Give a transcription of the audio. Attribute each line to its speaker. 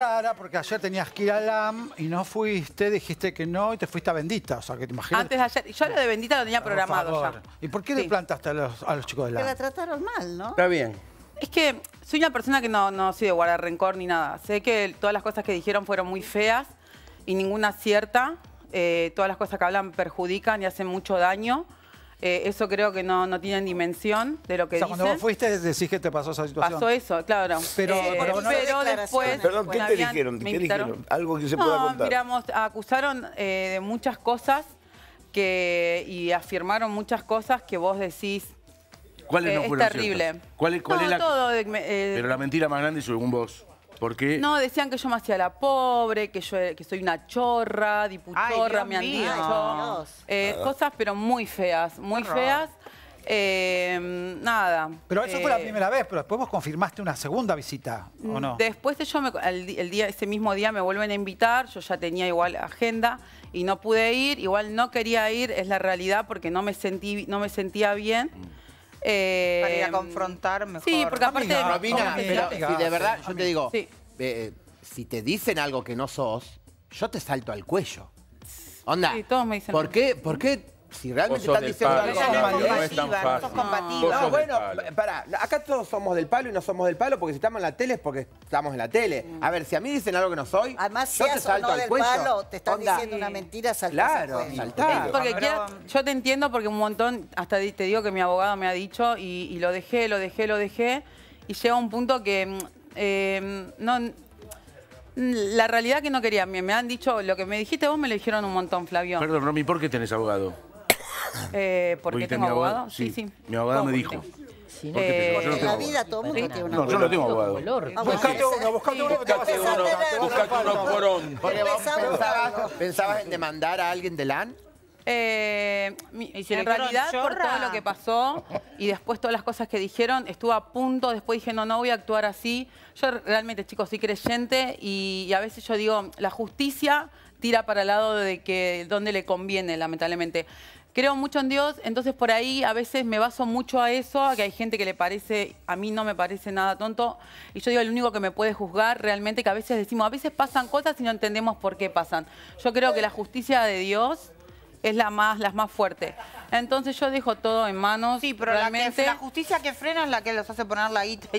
Speaker 1: Claro, porque ayer tenías que ir a LAM y no fuiste, dijiste que no y te fuiste a Bendita, o sea, que te imaginas... Antes de ayer, yo lo de Bendita lo tenía programado ya. ¿Y por qué le plantaste a los, chicos de Que la trataron mal, ¿no? Está bien. Es que soy una persona que no, no soy de guardar rencor ni nada. Sé que todas las cosas que dijeron fueron muy feas y ninguna cierta. Eh, todas las cosas que hablan perjudican y hacen mucho daño. Eh, eso creo que no, no tienen dimensión de lo que o sea, cuando vos fuiste decís que te pasó esa situación. Pasó eso, claro. Pero, eh, pero, después... Perdón, ¿qué, te, dijeron? ¿Qué dijeron? Algo que se pueda contar. Miramos, acusaron eh, de muchas cosas que, y afirmaron muchas cosas que vos decís... ¿Cuál es, terrible. ¿Cuál, cuál es la...? pero la mentira más grande según vos. No, decían que yo me hacía la pobre, que yo que soy una chorra, diputorra, me han dicho. Eh, ah. cosas pero muy feas, muy feas. Em, nada. Pero eso fue la eh, primera vez, pero después vos confirmaste una segunda visita, ¿o no? Después de yo, el, día, ese mismo día me vuelven a invitar, yo ya tenía igual agenda y no pude ir, igual no quería ir, es la realidad, porque no me, sentí, no me sentía bien. Mm. Para ir a eh, confrontar mejor. Sí, porque aparte... de, pero, si de verdad, yo te digo, eh, si te dicen algo que no sos, yo te salto al cuello. Onda, sí, todos me dicen ¿por, qué, ¿por qué si realmente están diciendo algo no, es no, bueno, pará, acá todos somos del palo y no somos del palo porque si estamos en la tele es porque estamos en la tele. Mm. A ver, si a mí dicen algo que no soy, yo te salto del palo, te están diciendo una mentira, Claro, saltar. Porque yo te entiendo porque un montón, hasta te digo que mi abogado me ha dicho y, lo dejé, lo dejé, lo dejé y llega un punto que mm, em, no la realidad que no quería, me han dicho, lo que me dijiste vos me lo dijeron un montón, Flavio. Perdón, Romy, ¿por qué tenés abogado? Eh, porque, tengo abogado. Sí, sí. Mi abogado me dijo. no. Eh, yo no tengo la vida todo el mundo tiene una No, yo no tengo abogado. Buscate uno, buscate uno Pensabas, en demandar a alguien de LAN Eh, en realidad, por todo lo que pasó y después todas las cosas que dijeron, estuve a punto, después dije, no, no voy a actuar así. Yo realmente, chicos, soy creyente y, y a veces yo digo, la justicia tira para el lado de que donde le conviene, lamentablemente creo mucho en Dios, entonces por ahí a veces me baso mucho a eso, a que hay gente que le parece, a mí no me parece nada tonto, y yo digo, el único que me puede juzgar realmente, que a veces decimos, a veces pasan cosas y no entendemos por qué pasan. Yo creo que la justicia de Dios es la más, las más fuerte. Entonces yo dejo todo en manos. Sí, pero la, justicia que frena es la que los hace poner la guita.